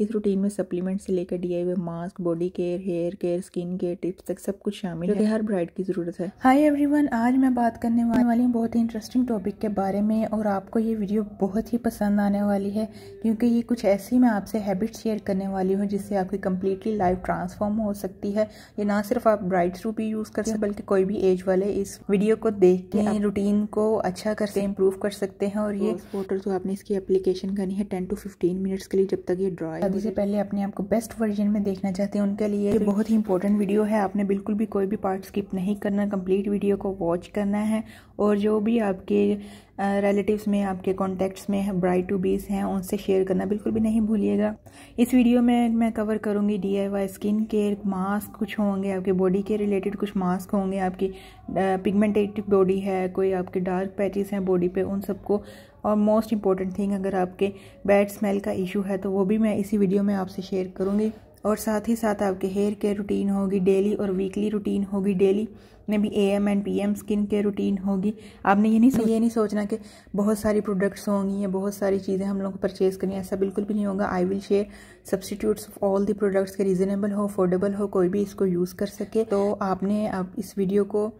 इस रूटीन में सप्लीमेंट से लेकर D mask body care hair care skin care tips तक सब कुछ शामिल है हर ब्राइड की जरूरत है हाय एवरीवन आज मैं बात करने वाली हूँ बहुत ही इंटरेस्टिंग टॉपिक के बारे में और आपको ये वीडियो बहुत ही पसंद आने वाली है क्योंकि ये कुछ ऐसी मैं आपसे हैबिट शेयर करने वाली हूँ जिससे आपकी कम्प्लीटली लाइफ ट्रांसफॉर्म हो सकती है ये ना सिर्फ आप ब्राइड रूप भी यूज़ कर सकते बल्कि कोई भी एज वाले इस वीडियो को देख के रूटीन को अच्छा करके इम्प्रूव कर सकते हैं और ये फोटो तो जो आपने इसकी एप्लीकेशन करनी है टेन टू फिफ्टीन मिनट्स के लिए जब तक ये ड्राई शादी से पहले अपने आप को बेस्ट वर्जन में देखना चाहते हैं उनके लिए ये बहुत ही इंपॉर्टेंट वीडियो है आपने बिल्कुल भी कोई भी पार्ट स्किप नहीं करना कंप्लीट वीडियो को वॉच करना है और जो भी आपके रिलेटिव्स में आपके कॉन्टैक्ट्स में ब्राइट टू बीस हैं उनसे शेयर करना बिल्कुल भी नहीं भूलिएगा इस वीडियो में मैं कवर करूंगी डी स्किन केयर मास्क कुछ होंगे आपके बॉडी के रिलेटेड कुछ मास्क होंगे आपकी पिगमेंटेटिव बॉडी है कोई आपके डार्क पैचेस हैं बॉडी पे उन सबको और मोस्ट इंपॉर्टेंट थिंग अगर आपके बैड स्मेल का इशू है तो वो भी मैं इसी वीडियो में आपसे शेयर करूँगी और साथ ही साथ आपके हेयर केयर रूटीन होगी डेली और वीकली रूटीन होगी डेली में भी A M and P M skin care routine होगी आपने ये नहीं सोच ये नहीं सोचना कि बहुत सारी प्रोडक्ट्स होंगी या बहुत सारी चीज़ें हम लोग को परचेज़ करनी ऐसा बिल्कुल भी नहीं होगा I will share substitutes of all the products के रीज़नेबल हो अफोर्डेबल हो कोई भी इसको यूज़ कर सके तो आपने आप इस वीडियो को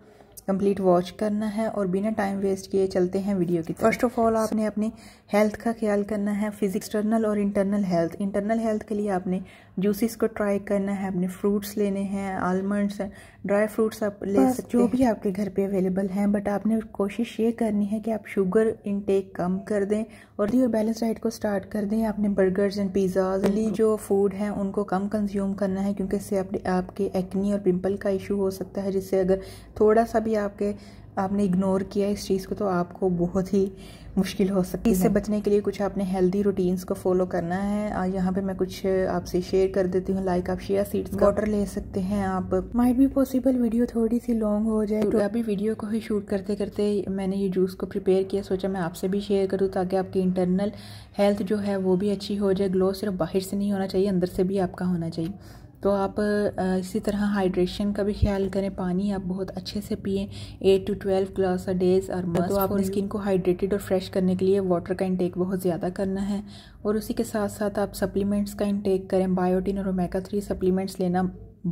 कंप्लीट वॉच करना है और बिना टाइम वेस्ट किए चलते हैं वीडियो की फर्स्ट ऑफ ऑल आपने अपनी हेल्थ का ख्याल करना है फिजिक्स एक्सटर्नल और इंटरनल हेल्थ इंटरनल हेल्थ के लिए आपने जूसेस को ट्राई करना है अपने फ्रूट्स लेने हैं आलमंड्स ड्राई फ्रूट्स आप ले सकते जो भी आपके घर पे अवेलेबल हैं बट आपने कोशिश ये करनी है कि आप शुगर इनटेक कम कर दें और ये बैलेंस डाइट को स्टार्ट कर दें आपने बर्गर्स एंड पिज़्ज़ाज ली जो फूड हैं उनको कम कंज्यूम करना है क्योंकि इससे आपके एक्नी और पिम्पल का इशू हो सकता है जिससे अगर थोड़ा सा भी आपके आपने इग्नोर किया इस चीज़ को तो आपको बहुत ही मुश्किल हो सकती है इससे बचने के लिए कुछ आपने हेल्दी रूटीन्स को फॉलो करना है और यहाँ पे मैं कुछ आपसे शेयर कर देती हूँ लाइक आप शेयर सीड्स वाटर ले सकते हैं आप माइट भी पॉसिबल वीडियो थोड़ी सी लॉन्ग हो जाए तो अभी वीडियो को ही शूट करते करते मैंने ये जूस को प्रिपेयर किया सोचा मैं आपसे भी शेयर करूँ ताकि आपकी इंटरनल हेल्थ जो है वो भी अच्छी हो जाए ग्लो सिर्फ बाहर से नहीं होना चाहिए अंदर से भी आपका होना चाहिए तो आप इसी तरह हाइड्रेशन का भी ख्याल करें पानी आप बहुत अच्छे से पिए eight to twelve glass a days और तो आपने स्किन को हाइड्रेटेड और फ्रेश करने के लिए वाटर का इंटेक बहुत ज़्यादा करना है और उसी के साथ साथ आप सप्लीमेंट्स का इंटेक करें बायोटिन और ओमेगा थ्री सप्लीमेंट्स लेना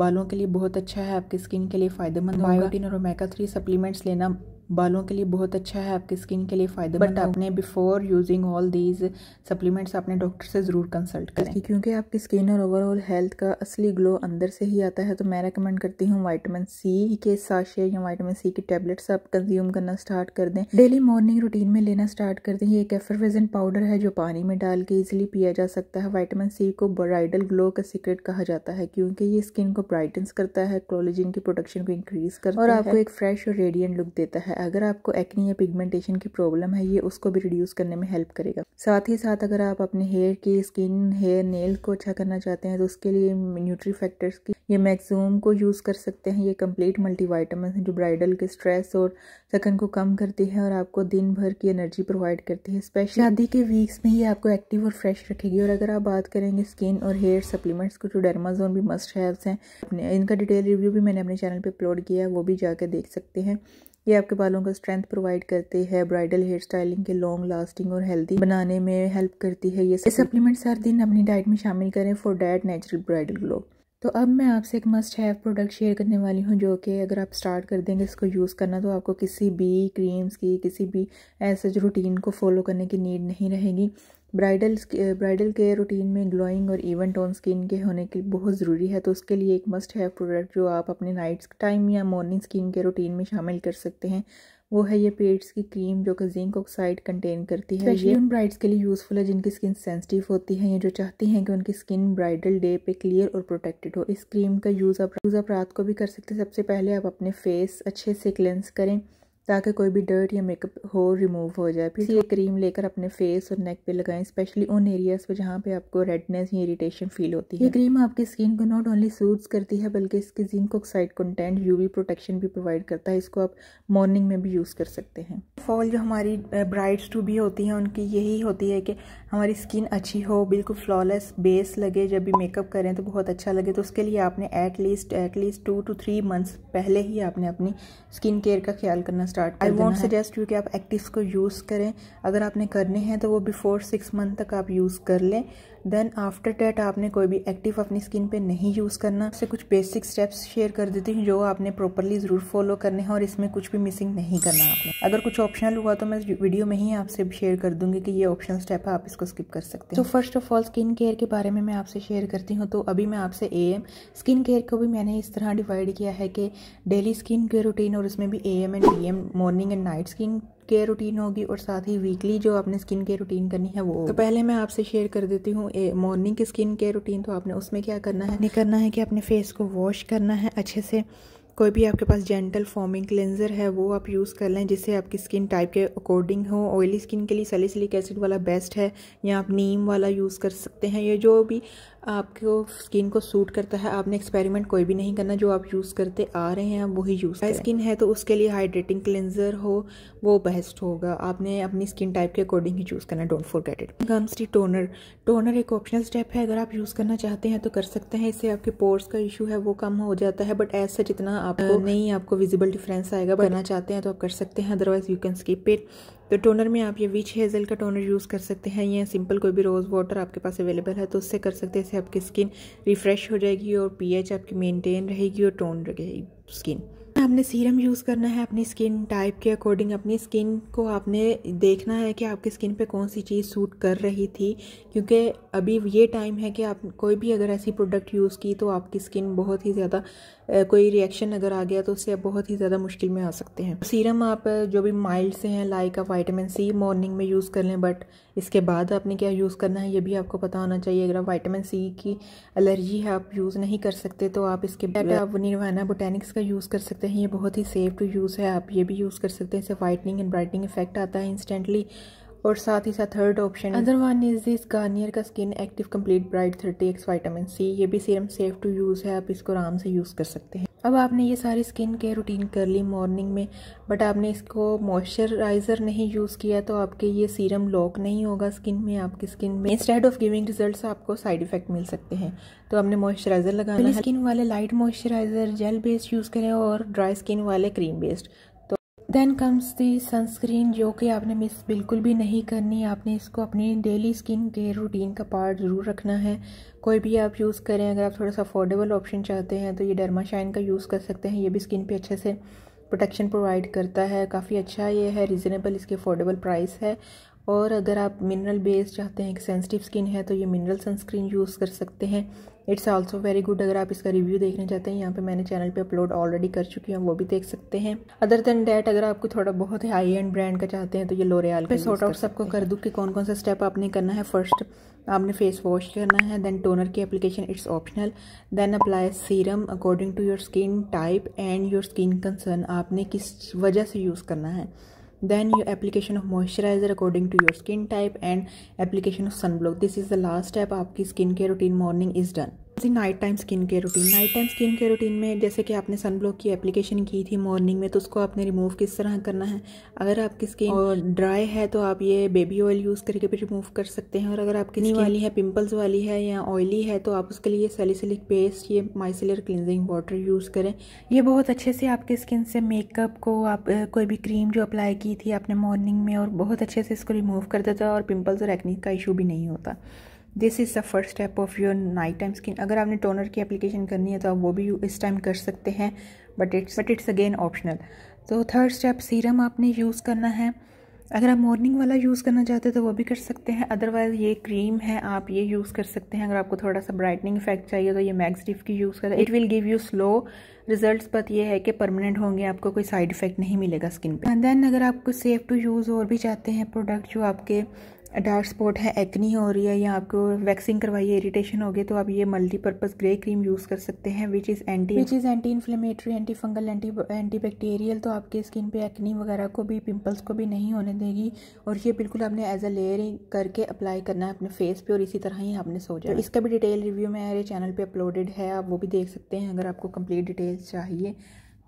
बालों के लिए बहुत अच्छा है आपकी स्किन के लिए फ़ायदेमंद बायोटिन और ओमेगा थ्री सप्लीमेंट्स लेना बालों के लिए बहुत अच्छा है आपकी स्किन के लिए फ़ायदा बट आपने before using all these supplements आपने डॉक्टर से ज़रूर कंसल्ट करें क्योंकि आपकी स्किन और ओवरऑल हेल्थ का असली ग्लो अंदर से ही आता है तो मैं रिकमेंड करती हूँ वाइटामिन सी के साशे या वाइटामिन सी की टेबलेट्स आप कंज्यूम करना स्टार्ट कर दें डेली मॉर्निंग रूटीन में लेना स्टार्ट कर दें ये एक एफरवेजेंट पाउडर है जो पानी में डाल के इजिली पिया जा सकता है वाइटामिन सी को ब्राइडल ग्लो का सीक्रेट कहा जाता है क्योंकि ये स्किन को ब्राइटन्स करता है कोलेजिन की प्रोडक्शन को इंक्रीज करता है और आपको एक फ्रेश और रेडियंट लुक देता है अगर आपको एक्नी या पिगमेंटेशन की प्रॉब्लम है ये उसको भी रिड्यूस करने में हेल्प करेगा साथ ही साथ अगर आप अपने हेयर की स्किन हेयर नेल को अच्छा करना चाहते हैं तो उसके लिए न्यूट्री फैक्टर्स की ये मैक्सूम को यूज़ कर सकते हैं ये कम्प्लीट मल्टीवाइटामिन है जो ब्राइडल के स्ट्रेस और थकन को कम करती है और आपको दिन भर की एनर्जी प्रोवाइड करती है स्पेशल शादी के वीक्स में ही आपको एक्टिव और फ्रेश रखेगी और अगर आप बात करेंगे स्किन और हेयर सप्लीमेंट्स को जो तो डरमाजोन भी मस्ट हैव्स हैं इनका डिटेल रिव्यू भी मैंने अपने चैनल पर अपलोड किया है वो भी जाकर देख सकते हैं ये आपके बालों का स्ट्रेंथ प्रोवाइड करती है ब्राइडल हेयर स्टाइलिंग के लॉन्ग लास्टिंग और हेल्दी बनाने में हेल्प करती है ये सप्लीमेंट्स हर दिन अपनी डाइट में शामिल करें for that natural bridal glow तो अब मैं आपसे एक मस्ट हैव प्रोडक्ट शेयर करने वाली हूँ जो कि अगर आप स्टार्ट कर देंगे इसको यूज़ करना तो आपको किसी भी क्रीम्स की किसी भी ऐसे रूटीन को फॉलो करने की नीड नहीं रहेगी ब्राइडल ब्राइडल केयर रूटीन में ग्लोइंग और इवन टोन स्किन के होने के लिए बहुत ज़रूरी है तो उसके लिए एक मस्ट है प्रोडक्ट जो आप अपने नाइट्स टाइम या मॉर्निंग स्किन के रूटीन में शामिल कर सकते हैं वो है ये पेट्स की क्रीम जो कि जिंक ऑक्साइड कंटेन करती है ये उन ब्राइड्स के लिए यूज़फुल है जिनकी स्किन सेंसिटिव होती है ये जो चाहती हैं कि उनकी स्किन ब्राइडल डे पे क्लियर और प्रोटेक्टेड हो इस क्रीम का यूज़ आप यूज़ आप रात को भी कर सकते हैं सबसे पहले आप अपने फेस अच्छे से क्लेंस करें ताकि कोई भी डर्ट या मेकअप हो रिमूव हो जाए फिर ये क्रीम लेकर अपने फेस और नेक पे लगाएं स्पेशली उन एरियाज़ पे जहाँ पे आपको रेडनेस या इरिटेशन फील होती है ये क्रीम आपकी स्किन को नॉट ओनली सूट्स करती है बल्कि इसकी zinc oxide content UV protection भी प्रोवाइड करता है इसको आप मॉर्निंग में भी यूज़ कर सकते हैं फॉल जो हमारी ब्राइड्स टू भी होती हैं उनकी यही होती है कि हमारी स्किन अच्छी हो बिल्कुल फ्लॉलेस बेस लगे जब भी मेकअप करें तो बहुत अच्छा लगे तो उसके लिए आपने at least at least two to three months पहले ही आपने अपनी स्किन केयर का ख्याल करना start I want suggest you कि आप एक्टिव को यूज़ करें अगर आपने करने हैं तो वो बिफोर सिक्स मंथ तक आप यूज़ कर लें देन आफ्टर डेट आपने कोई भी एक्टिव अपनी स्किन पे नहीं यूज़ करना से कुछ बेसिक स्टेप्स शेयर कर देती हूँ जो आपने प्रॉपरली ज़रूर फॉलो करने हैं और इसमें कुछ भी मिसिंग नहीं करना आपने अगर कुछ ऑप्शनल हुआ तो मैं वीडियो में ही आपसे शेयर कर दूंगी कि ये ऑप्शन स्टेप है आप इसको स्किप कर सकते हैं तो first of all skin care के बारे में मैं आपसे शेयर करती हूँ तो अभी मैं आपसे ए एम स्किन केयर को भी मैंने इस तरह डिवाइड किया है कि डेली स्किन केयर रूटीन और उसमें भी A M and P M morning and night skin care routine होगी और साथ ही वीकली जो आपने स्किन केयर रूटीन करनी है वो तो पहले मैं आपसे शेयर कर देती हूँ मॉर्निंग की स्किन केयर रूटीन तो आपने उसमें क्या करना है नहीं करना है कि अपने फेस को वॉश करना है अच्छे से कोई भी आपके पास जेंटल फॉर्मिंग क्लेंजर है वो आप यूज़ कर लें जिससे आपकी स्किन टाइप के अकॉर्डिंग हो ऑयली स्किन के लिए सलिसिलिक एसिड वाला बेस्ट है या आप नीम वाला यूज़ कर सकते हैं या जो भी आपको स्किन को सूट करता है आपने एक्सपेरिमेंट कोई भी नहीं करना जो आप यूज़ करते आ रहे हैं आप वही यूज़ करें स्किन है तो उसके लिए हाइड्रेटिंग क्लेंजर हो वो बेस्ट होगा आपने अपनी स्किन टाइप के अकॉर्डिंग ही चूज़ करना don't forget it gums tea toner toner एक ऑप्शनल स्टेप है अगर आप यूज़ करना चाहते हैं तो कर सकते हैं इससे आपके पोर्स का इशू है वो कम हो जाता है बट एज सच इतना आपको नहीं आपको विजिबल डिफरेंस आएगा करना चाहते हैं तो आप कर सकते हैं otherwise you can skip it तो टोनर में आप ये विच हेज़ल का टोनर यूज़ कर सकते हैं या सिंपल कोई भी रोज़ वाटर आपके पास अवेलेबल है तो उससे कर सकते हैं इससे आपकी स्किन रिफ़्रेश हो जाएगी और पीएच आपकी मेंटेन रहेगी और टोन रहेगी स्किन आपने सीरम यूज़ करना है अपनी स्किन टाइप के अकॉर्डिंग अपनी स्किन को आपने देखना है कि आपकी स्किन पे कौन सी चीज़ सूट कर रही थी क्योंकि अभी ये टाइम है कि आप कोई भी अगर ऐसी प्रोडक्ट यूज़ की तो आपकी स्किन बहुत ही ज़्यादा कोई रिएक्शन अगर आ गया तो उससे आप बहुत ही ज़्यादा मुश्किल में आ सकते हैं सीरम आप जो भी माइल्ड से हैं लाइक आप वाइटामिन सी मॉर्निंग में यूज़ कर लें बट इसके बाद आपने क्या यूज़ करना है ये भी आपको पता होना चाहिए अगर आप वाइटामिन सी की एलर्जी है आप यूज़ नहीं कर सकते तो आप इसके बाद आप निर्वाना बोटेनिक्स का यूज़ कर सकते हैं ये बहुत ही सेफ़ टू यूज़ है आप ये भी यूज़ कर सकते हैं इससे वाइटनिंग एंड ब्राइटनिंग इफेक्ट आता है इंस्टेंटली और साथ ही साथ third option other one is this Garnier का skin active complete bright thirty X vitamin C ये भी सीरम सेफ टू यूज़ है आप इसको आराम से यूज़ कर सकते हैं अब आपने ये सारी स्किन केयर रूटीन कर ली मॉर्निंग में बट आपने इसको मॉइस्चराइज़र नहीं यूज़ किया तो आपके ये सीरम लॉक नहीं होगा स्किन में आपकी स्किन में इंस्टेड ऑफ गिविंग रिजल्ट्स आपको साइड इफेक्ट मिल सकते हैं तो आपने मॉइस्चराइज़र लगाना तो है स्किन वाले light moisturiser gel based use करें और ड्राई स्किन वाले cream based then comes the sunscreen जो कि आपने मिस बिल्कुल भी नहीं करनी आपने इसको अपनी डेली स्किन केयर रूटीन का पार्ट ज़रूर रखना है कोई भी आप यूज़ करें अगर आप थोड़ा सा अफोर्डेबल ऑप्शन चाहते हैं तो ये डर्मा शाइन का यूज़ कर सकते हैं ये भी स्किन पे अच्छे से प्रोटेक्शन प्रोवाइड करता है काफ़ी अच्छा ये है रिजनेबल इसकी अफोर्डेबल प्राइस है और अगर आप मिनरल बेस चाहते हैं कि सेंसिटिव स्किन है तो ये मिनरल सनस्क्रीन यूज़ कर सकते हैं इट्स आल्सो वेरी गुड अगर आप इसका रिव्यू देखना चाहते हैं यहाँ पे मैंने चैनल पे अपलोड ऑलरेडी कर चुकी हूँ वो भी देख सकते हैं अदर देन डैट अगर आपको थोड़ा बहुत हाई एंड ब्रांड का चाहते हैं तो ये लोरियाल पे सॉर्ट आउट सबको कर दूँ कि कौन कौन सा स्टेप आपने करना है फर्स्ट आपने फेस वॉश करना है देन टोनर की application it's optional then apply serum according to your skin type and your skin concern आपने किस वजह से यूज़ करना है then your application of moisturizer according to your skin type and application of sunblock this is the last step aapki skincare routine morning is done night time skin care routine night time skin care routine में जैसे कि आपने sunblock की application की थी morning में तो उसको आपने रिमूव किस तरह करना है अगर आपकी स्किन ड्राई है तो आप ये बेबी ऑयल यूज़ करके भी रिमूव कर सकते हैं और अगर आपकी स्किन वाली है पिंपल्स वाली है या ऑयली है तो आप उसके लिए सेलिसिलिक पेस्ट ये माइसिलर क्लिनजिंग वाटर यूज़ करें ये बहुत अच्छे से आपके स्किन से मेकअप को आप कोई भी क्रीम जो अप्लाई की थी आपने मॉर्निंग में और बहुत अच्छे से इसको रिमूव कर देता है और पिम्पल्स और एक्निक का इशू भी नहीं होता this is the first step of your night time skin अगर आपने टोनर की एप्लीकेशन करनी है तो आप वो भी इस टाइम कर सकते हैं but it's but it's again optional तो थर्ड स्टेप सीरम आपने यूज़ करना है अगर आप मॉर्निंग वाला यूज़ करना चाहते हैं तो वो भी कर सकते हैं अदरवाइज़ ये क्रीम है आप ये यूज़ कर सकते हैं अगर आपको थोड़ा सा ब्राइटनिंग इफेक्ट चाहिए तो ये मैक्स डिफ की यूज़ करें it will give you slow results but ये है कि परमानेंट होंगे आपको कोई साइड इफेक्ट नहीं मिलेगा स्किन पे एंड देन अगर आपको सेफ टू यूज़ और भी चाहते हैं प्रोडक्ट जो आपके डार्क स्पॉट है एक्नी हो रही है या आपको वैक्सिंग करवाई है इरिटेशन हो गए तो आप ये मल्टीपर्पज़ ग्रे क्रीम यूज़ कर सकते हैं which is anti which is anti inflammatory anti fungal anti anti bacterial तो आपके स्किन पे एक्नी वगैरह को भी पिंपल्स को भी नहीं होने देगी और ये बिल्कुल आपने एज अ लेयरिंग करके अप्लाई करना है अपने फेस पे और इसी तरह ही आपने सो जाए तो इसका भी डिटेल रिव्यू मेरे चैनल पर अपलोडेड है आप वो भी देख सकते हैं अगर आपको कम्प्लीट डिटेल्स चाहिए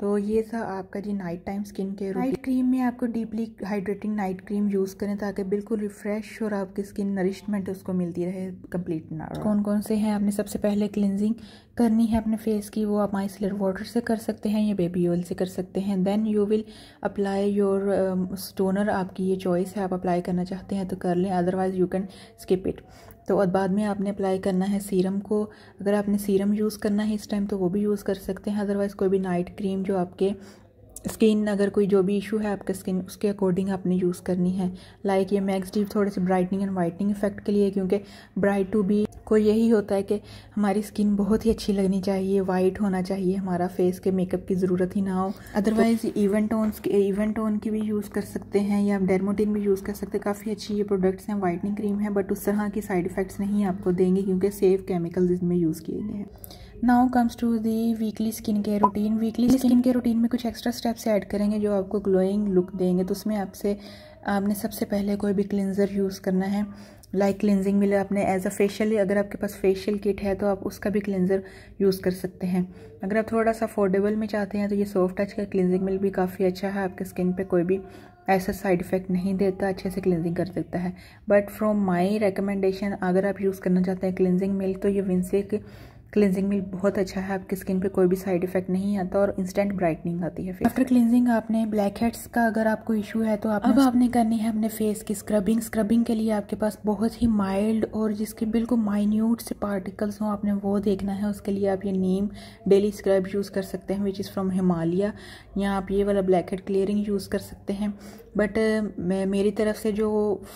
तो ये था आपका जी night time skin care night cream में आपको deeply hydrating night cream use करें ताकि बिल्कुल रिफ्रेश और आपकी स्किन नरिशमेंट उसको मिलती रहे कंप्लीट ना कौन कौन से हैं आपने सबसे पहले क्लिनजिंग करनी है अपने फेस की वो आप माइसलर वाटर से कर सकते हैं या बेबी ऑयल से कर सकते हैं then you will apply your toner आपकी ये चॉइस है आप अप्लाई करना चाहते हैं तो कर लें otherwise you can skip it तो और बाद में आपने अप्लाई करना है सीरम को अगर आपने सीरम यूज़ करना है इस टाइम तो वो भी यूज़ कर सकते हैं अदरवाइज़ कोई भी नाइट क्रीम जो आपके स्किन अगर कोई जो भी इशू है आपके स्किन उसके अकॉर्डिंग आपने यूज़ करनी है लाइक like ये मैक्स डीप थोड़े से ब्राइटनिंग एंड वाइटनिंग इफेक्ट के लिए क्योंकि ब्राइट टू बी को यही होता है कि हमारी स्किन बहुत ही अच्छी लगनी चाहिए वाइट होना चाहिए हमारा फेस के मेकअप की ज़रूरत ही ना हो otherwise even tones even tone की भी यूज़ कर सकते हैं या डेरमोटिन भी यूज़ कर सकते हैं काफ़ी अच्छी ये प्रोडक्ट्स हैं वाइटनिंग क्रीम है बट उस तरह की साइड इफ़ेक्ट्स नहीं आपको देंगे क्योंकि सेफ केमिकल्स इसमें यूज़ किए गए हैं now comes to the weekly skin care routine weekly skin care routine में कुछ एक्स्ट्रा स्टेप्स ऐड करेंगे जो आपको ग्लोइंग लुक देंगे तो उसमें आपसे आपने सबसे पहले कोई भी क्लिनज़र यूज़ करना है लाइक क्लिनजिंग मिले आपने एज अ फेशियल अगर आपके पास फेशियल किट है तो आप उसका भी क्लिनज़र यूज़ कर सकते हैं अगर आप थोड़ा सा अफोर्डेबल में चाहते हैं तो ये सॉफ्ट टच का क्लिनजिंग मिल भी काफ़ी अच्छा है आपके स्किन पे कोई भी ऐसा साइड इफ़ेक्ट नहीं देता अच्छे से क्लिनजिंग कर सकता है बट फ्रॉम माई रिकमेंडेशन अगर आप यूज़ करना चाहते हैं क्लिनजिंग मिल तो ये विंसे क्लिनजिंग मिल्क बहुत अच्छा है आपकी स्किन पे कोई भी साइड इफेक्ट नहीं आता और इंस्टेंट ब्राइटनिंग आती है आफ्टर क्लिनजिंग आपने ब्लैक हेड्स का अगर आपको इशू है तो आप अब आपने करनी है अपने फेस की स्क्रबिंग स्क्रबिंग के लिए आपके पास बहुत ही माइल्ड और जिसके बिल्कुल माइन्यूट से पार्टिकल्स हों आपने वो देखना है उसके लिए आप ये नीम डेली स्क्रब यूज़ कर सकते हैं विच इज़ फ्रॉम हिमालय या आप ये वाला ब्लैक हेड क्लियरिंग यूज़ कर सकते हैं बट मेरी तरफ से जो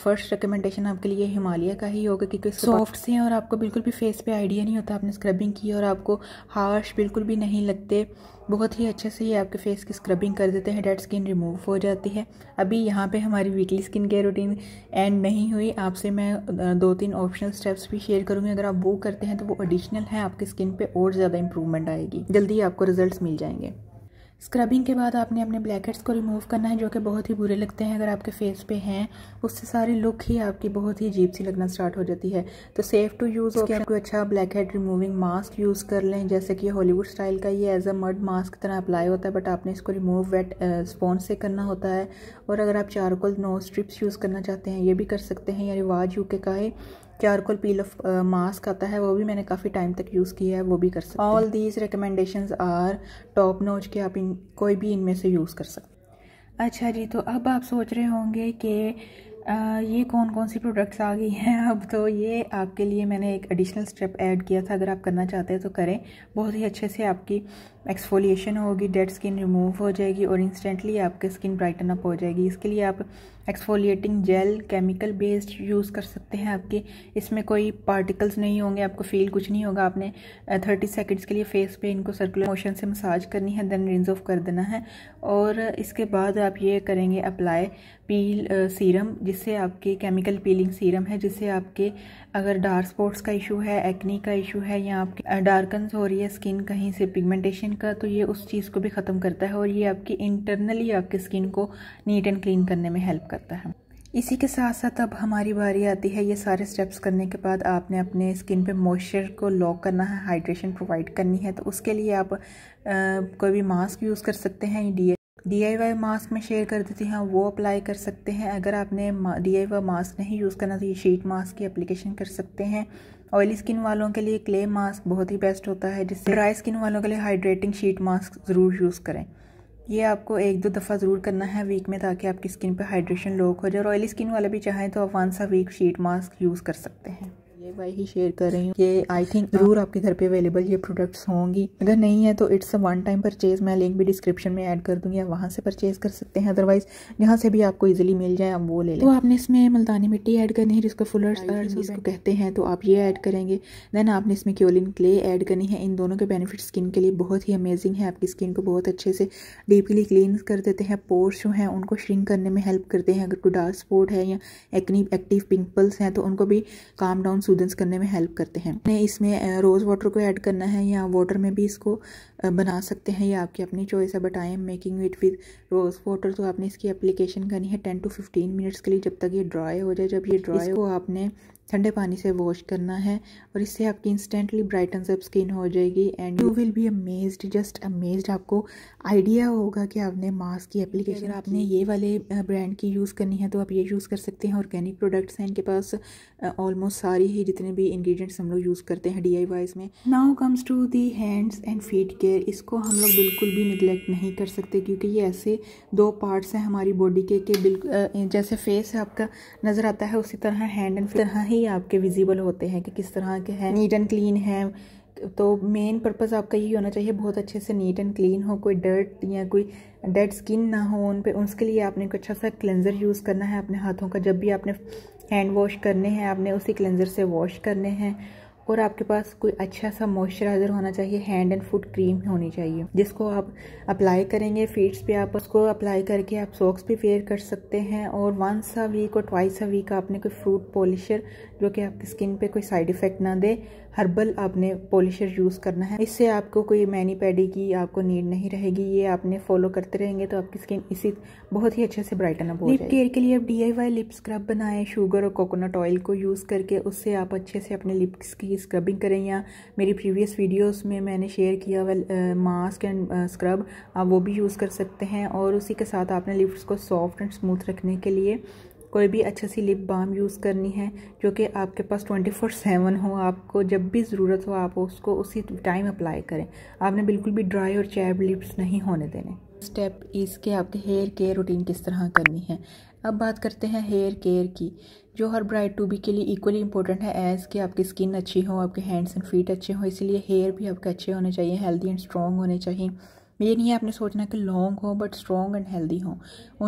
फर्स्ट रिकमेंडेशन आपके लिए हिमालय का ही होगा क्योंकि सॉफ्ट से और आपको बिल्कुल भी फेस पे आइडिया नहीं होता आपने स्क्रबिंग स्क्रबिंग की और आपको हार्श बिल्कुल भी नहीं लगते बहुत ही अच्छे से ये आपके फेस की स्क्रबिंग कर देते हैं डेड स्किन रिमूव हो जाती है अभी यहाँ पे हमारी weekly skin care routine end नहीं हुई आपसे मैं दो तीन ऑप्शनल स्टेप्स भी शेयर करूँगी अगर आप वो करते हैं तो वो एडिशनल है आपकी स्किन पे और ज़्यादा इंप्रूवमेंट आएगी जल्दी आपको रिजल्ट्स मिल जाएंगे स्क्रबिंग के बाद आपने अपने ब्लैकेट्स को रिमूव करना है जो कि बहुत ही बुरे लगते हैं अगर आपके फेस पे हैं उससे सारी लुक ही आपकी बहुत ही जीप सी लगना स्टार्ट हो जाती है तो सेफ़ टू यूज़ हो कोई अच्छा blackhead removing mask use कर लें जैसे कि हॉलीवुड स्टाइल का ये एज अ मर्ड मास्क तरह अप्लाई होता है बट आपने इसको रिमूव वेट स्पॉन्ज से करना होता है और अगर आप चारकोल नो स्ट्रिप्स यूज़ करना चाहते हैं ये भी कर सकते हैं या रिवाज यू के का है चारकोल पील ऑफ मास्क आता है वो भी मैंने काफ़ी टाइम तक यूज़ किया है वो भी कर सकते all these recommendation are top notch के आप इन कोई भी इनमें से यूज़ कर सकते अच्छा जी तो अब आप सोच रहे होंगे कि uh, ये कौन कौन सी प्रोडक्ट्स आ गई हैं अब तो ये आपके लिए मैंने एक एडिशनल स्टेप ऐड किया था अगर आप करना चाहते हैं तो करें बहुत ही अच्छे से आपकी एक्सफोलिएशन होगी डेड स्किन रिमूव हो जाएगी और इंस्टेंटली आपकी स्किन ब्राइटन अप हो जाएगी इसके लिए आप exfoliating gel chemical based use कर सकते हैं आपके इसमें कोई पार्टिकल्स नहीं होंगे आपको फील कुछ नहीं होगा आपने थर्टी सेकेंड्स के लिए फेस पे इनको सर्कुलर मोशन से मसाज करनी है देन रिंज ऑफ कर देना है और इसके बाद आप ये करेंगे अप्लाई पील सीरम जिससे आपके केमिकल पीलिंग सीरम है जिससे आपके अगर डार्क स्पॉट्स का इशू है एक्नी का इशू है या आपकी डार्कन्स हो रही है स्किन कहीं से पिगमेंटेशन का तो ये उस चीज़ को भी ख़त्म करता है और ये आपकी इंटरनली आपकी स्किन को नीट एंड क्लीन करने में हेल्प करता है इसी के साथ साथ अब हमारी बारी आती है ये सारे स्टेप्स करने के बाद आपने अपने स्किन पे मॉइस्चर को लॉक करना है हाइड्रेशन प्रोवाइड करनी है तो उसके लिए आप आ, कोई भी मास्क यूज़ कर सकते हैं D D I Y mask में शेयर कर देती हैं वो अप्लाई कर सकते हैं अगर आपने डी आई वाई मास्क नहीं यूज़ करना तो ये शीट मास्क की एप्लीकेशन कर सकते हैं ऑयली स्किन वालों के लिए क्ले मास्क बहुत ही बेस्ट होता है जिससे ड्राई स्किन वालों के लिए हाइड्रेटिंग शीट मास्क ज़रूर यूज़ करें ये आपको एक दो दफ़ा ज़रूर करना है वीक में ताकि आपकी स्किन पर हाइड्रेशन लोक हो जाए और ऑयली स्किन वाले भी चाहें तो आप वन सा वीक शीट मास्क यूज़ कर सकते हैं मेरे भाई ही शेयर कर रही हूँ ये आई थिंक ज़रूर आपके घर पे अवेलेबल ये प्रोडक्ट्स होंगी अगर नहीं है तो it's a one time purchase मैं लिंक भी डिस्क्रिप्शन में ऐड कर दूंगी आप वहाँ से परचेज़ कर सकते हैं अदरवाइज जहाँ से भी आपको इजिली मिल जाए आप वो ले लें तो आपने इसमें मुल्तानी मिट्टी ऐड करनी है जिसको फुलर्स जिसको कहते हैं तो आप ये ऐड करेंगे देन आपने इसमें क्योलिन क्ले ऐड करनी है इन दोनों के बेनिफिट स्किन के लिए बहुत ही अमेजिंग है आपकी स्किन को बहुत अच्छे से डीपली क्लीन कर देते हैं पोर्स जो हैं उनको श्रिंक करने में हेल्प करते हैं अगर कोई डार्क स्पॉट है या एक्नी एक्टिव पिंपल्स हैं तो उनको भी काम डाउन स्मूदेंस करने में हेल्प करते हैं ने इसमें रोज़ वाटर को ऐड करना है या वाटर में भी इसको बना सकते हैं या आपकी अपनी चॉइस है but I am making it with rose water तो आपने इसकी एप्लीकेशन करनी है टेन टू फिफ्टीन मिनट्स के लिए जब तक ये ड्राई हो जाए जब ये ड्राई हो आपने ठंडे पानी से वॉश करना है और इससे आपकी इंस्टेंटली ब्राइटन अप स्किन हो जाएगी and you will be amazed just amazed आपको आइडिया होगा कि आपने मास्क की एप्लीकेशन अगर आपने ये वाले ब्रांड की यूज़ करनी है तो आप ये यूज़ कर सकते हैं ऑर्गेनिक प्रोडक्ट्स हैं इनके पास ऑलमोस्ट सारी ही जितने भी इंग्रीडियंट्स हम लोग यूज़ करते हैं डी आई वाइज में now comes to the hands and feet care इसको हम लोग बिल्कुल भी निगलेक्ट नहीं कर सकते क्योंकि ये ऐसे दो पार्ट्स हैं हमारी बॉडी के कि बिल्कुल जैसे फेस आपका नज़र आता है उसी तरह हैंड एंड तरह ही ही आपके विजिबल होते हैं कि किस तरह के हैं नीट एंड क्लीन हैं तो मेन पर्पज़ आपका यही होना चाहिए बहुत अच्छे से नीट एंड क्लीन हो कोई डर्ट या कोई डेड स्किन ना हो उन पर उसके लिए आपने एक अच्छा सा क्लेंज़र यूज़ करना है अपने हाथों का जब भी आपने हैंड वॉश करने हैं आपने उसी क्लेंज़र से वॉश करने हैं और आपके पास कोई अच्छा सा मॉइस्चराइज़र होना चाहिए हैंड एंड फुट क्रीम होनी चाहिए जिसको आप अप्लाई करेंगे फीट्स पे आप उसको अप्लाई करके आप सॉक्स भी वेयर कर सकते हैं और वंस अ वीक और ट्वाइस अ वीक आपने कोई फ्रूट पॉलिशर जो कि आपकी स्किन पे कोई साइड इफ़ेक्ट ना दे हर्बल आपने पॉलिशर यूज़ करना है इससे आपको कोई मैनी पैडी की आपको नीड नहीं रहेगी ये आपने फॉलो करते रहेंगे तो आपकी स्किन इसी बहुत ही अच्छे से ब्राइटन अप हो लिप केयर के लिए आप डी लिप स्क्रब बनाएं शुगर और कोकोनट ऑयल को यूज़ करके उससे आप अच्छे से अपने लिप्स की स्क्रबिंग करें या मेरी प्रीवियस वीडियोज़ में मैंने शेयर किया हुआ मास्क एंड स्क्रब आप वो भी यूज़ कर सकते हैं और उसी के साथ आपने लिप्स को सॉफ्ट एंड स्मूथ रखने के लिए कोई भी अच्छा सी लिप बाम यूज़ करनी है जो कि आपके पास ट्वेंटी फोर सेवन हो आपको जब भी ज़रूरत हो आप उसको उसी टाइम अप्लाई करें आपने बिल्कुल भी ड्राई और चैब लिप्स नहीं होने देने स्टेप इसके आपके हेयर केयर रूटीन किस तरह करनी है अब बात करते हैं हेयर केयर की जो हर ब्राइड टू बी के लिए इक्वली इंपॉर्टेंट है एज़ कि आपकी स्किन अच्छी हो आपके हैंड्स एंड फीट अच्छे हों इसलिए हेयर भी आपके अच्छे होने चाहिए हेल्दी एंड स्ट्रॉन्ग होने चाहिए ये नहीं है आपने सोचना कि लॉन्ग हो बट स्ट्रॉन्ग एंड हेल्दी हो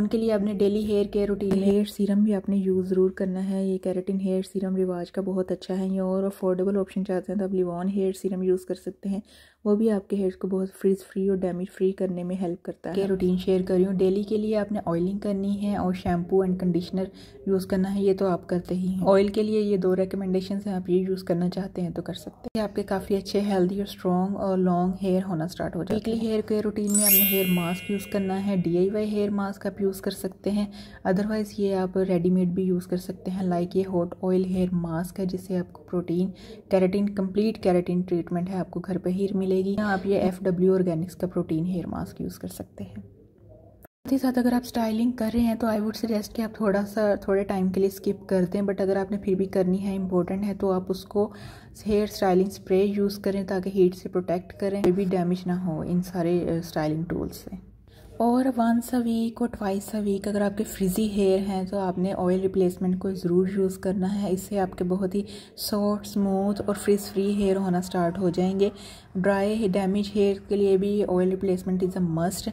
उनके लिए आपने daily hair care routine hair serum भी आपने यूज़ ज़रूर करना है ये कैरेटिन हेयर सीरम रिवाज का बहुत अच्छा है ये और अफोर्डेबल ऑप्शन चाहते हैं तो आप लिवॉन हेयर सीरम यूज़ कर सकते हैं वो भी आपके हेयर को बहुत फ्रीज फ्री और डैमेज फ्री करने में हेल्प करता है रूटीन शेयर कर रही हूँ डेली के लिए आपने ऑयलिंग करनी है और शैम्पू एंड कंडीशनर यूज़ करना है ये तो आप करते ही हैं ऑयल के लिए ये दो रिकमेंडेशन हैं आप ये यूज़ करना चाहते हैं तो कर सकते हैं आपके काफ़ी अच्छे हेल्दी और स्ट्रॉन्ग और लॉन्ग हेयर होना स्टार्ट हो जाए वीकली हेयर केयर रूटीन में आपने हेयर मास्क यूज़ करना है डी हेयर मास्क आप यूज़ कर सकते हैं अदरवाइज़ ये आप रेडीमेड भी यूज़ कर सकते हैं लाइक ये हॉट ऑयल हेयर मास्क है जिससे आपको protein keratin complete keratin treatment है आपको घर पर ही मिल मिलेगी आप ये एफ डब्ल्यू ऑर्गेनिक्स का प्रोटीन हेयर मास्क यूज़ कर सकते हैं साथ ही साथ अगर आप स्टाइलिंग कर रहे हैं तो आई वुड सजेस्ट कि आप थोड़ा सा थोड़े टाइम के लिए स्किप कर दें बट अगर आपने फिर भी करनी है इंपॉर्टेंट है तो आप उसको हेयर स्टाइलिंग स्प्रे यूज़ करें ताकि हीट से प्रोटेक्ट करें कोई भी डैमेज ना हो इन सारे स्टाइलिंग टूल्स से और वंस अ वीक और ट्वाइस अ वीक अगर आपके फ्रिजी हेयर हैं तो आपने ऑयल रिप्लेसमेंट को ज़रूर यूज़ करना है इससे आपके बहुत ही सॉफ्ट स्मूथ और फ्रिज फ्री हेयर होना स्टार्ट हो जाएंगे ड्राई डैमेज हेयर के लिए भी oil replacement is a must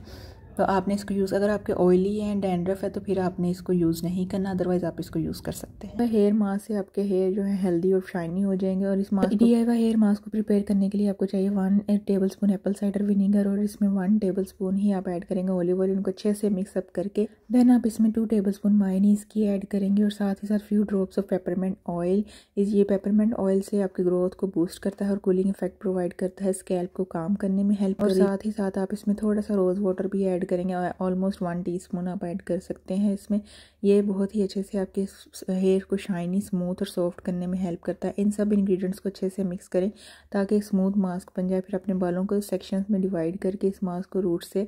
तो आपने इसको यूज़ अगर आपके ऑयली है डैंड्रफ है तो फिर आपने इसको यूज़ नहीं करना अदरवाइज़ आप इसको यूज़ कर सकते हैं तो हेयर मास्क से आपके हेयर जो है हेल्दी और शाइनी हो जाएंगे और इस mask D I Y hair mask को प्रिपेयर करने के लिए आपको चाहिए one tablespoon apple cider vinegar और इसमें वन टेबल स्पून ही आप ऐड करेंगे ऑलिव ऑयल उनको अच्छे से मिक्सअप करके देन आप इसमें टू टेबल स्पून मायनीस की ऐड करेंगे और साथ ही साथ few drops of peppermint oil इस ये पेपरमेंट ऑयल से आपकी ग्रोथ को बूस्ट करता है और कूलिंग इफेक्ट प्रोवाइड करता है स्कैल्प को काम करने में हेल्प और साथ ही साथ आप इसमें थोड़ा सा रोज़ वाटर भी ऐड करेंगे ऑलमोस्ट वन टीस्पून आप ऐड कर सकते हैं इसमें ये बहुत ही अच्छे से आपके हेयर को शाइनी स्मूथ और सॉफ्ट करने में हेल्प करता है इन सब इंग्रेडिएंट्स को अच्छे से मिक्स करें ताकि स्मूथ मास्क बन जाए फिर अपने बालों को सेक्शंस में डिवाइड करके इस मास्क को रूट से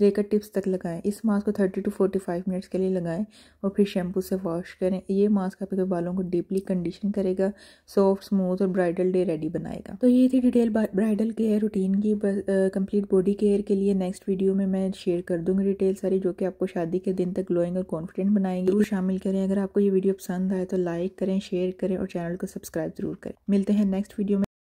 लेकर टिप्स तक लगाएं इस मास्क को 30 टू 45 मिनट्स के लिए लगाएं और फिर शैम्पू से वॉश करें ये मास्क आपके बालों को डीपली कंडीशन करेगा सॉफ्ट स्मूथ और ब्राइडल डे रेडी बनाएगा तो ये थी डिटेल ब्राइडल केयर रूटीन की कंप्लीट बॉडी केयर के लिए नेक्स्ट वीडियो में मैं शेयर कर दूंगी डिटेल सारी जो कि आपको शादी के दिन तक ग्लोइंग और कॉन्फिडेंट बनाएंगे जरूर शामिल करें अगर आपको ये वीडियो पसंद आए तो लाइक करें शेयर करें और चैनल को सब्सक्राइब जरूर करें मिलते हैं नेक्स्ट वीडियो में